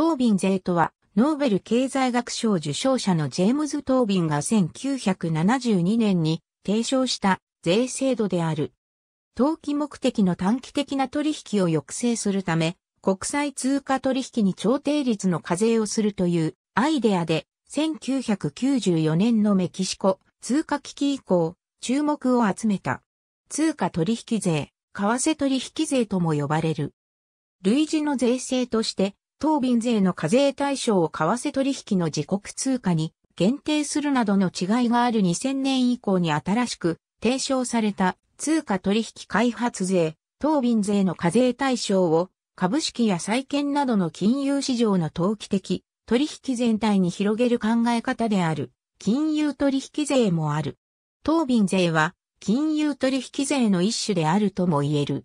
トービン税とは、ノーベル経済学賞受賞者のジェームズ・トービンが1972年に提唱した税制度である。投機目的の短期的な取引を抑制するため、国際通貨取引に調停率の課税をするというアイデアで、1994年のメキシコ通貨危機以降、注目を集めた。通貨取引税、為替取引税とも呼ばれる。類似の税制として、当便税の課税対象を為替取引の自国通貨に限定するなどの違いがある2000年以降に新しく提唱された通貨取引開発税、当便税の課税対象を株式や債券などの金融市場の投機的取引全体に広げる考え方である金融取引税もある。当便税は金融取引税の一種であるとも言える。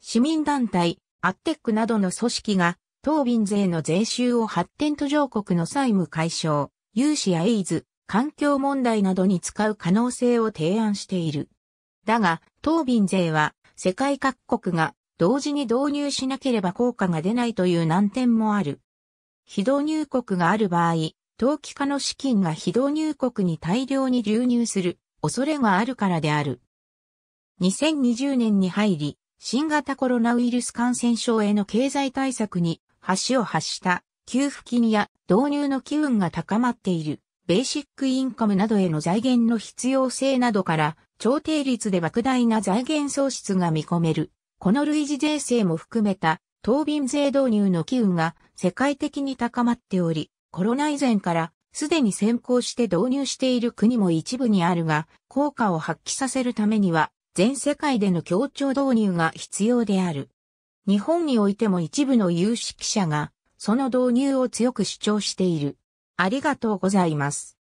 市民団体、アッテックなどの組織が当便税の税収を発展途上国の債務解消、融資やエイズ、環境問題などに使う可能性を提案している。だが、当便税は世界各国が同時に導入しなければ効果が出ないという難点もある。非導入国がある場合、投機家の資金が非導入国に大量に流入する恐れがあるからである。2020年に入り、新型コロナウイルス感染症への経済対策に橋を発した給付金や導入の機運が高まっているベーシックインカムなどへの財源の必要性などから調停率で莫大な財源創出が見込める。この類似税制も含めた当便税導入の機運が世界的に高まっており、コロナ以前からすでに先行して導入している国も一部にあるが、効果を発揮させるためには全世界での協調導入が必要である。日本においても一部の有識者が、その導入を強く主張している。ありがとうございます。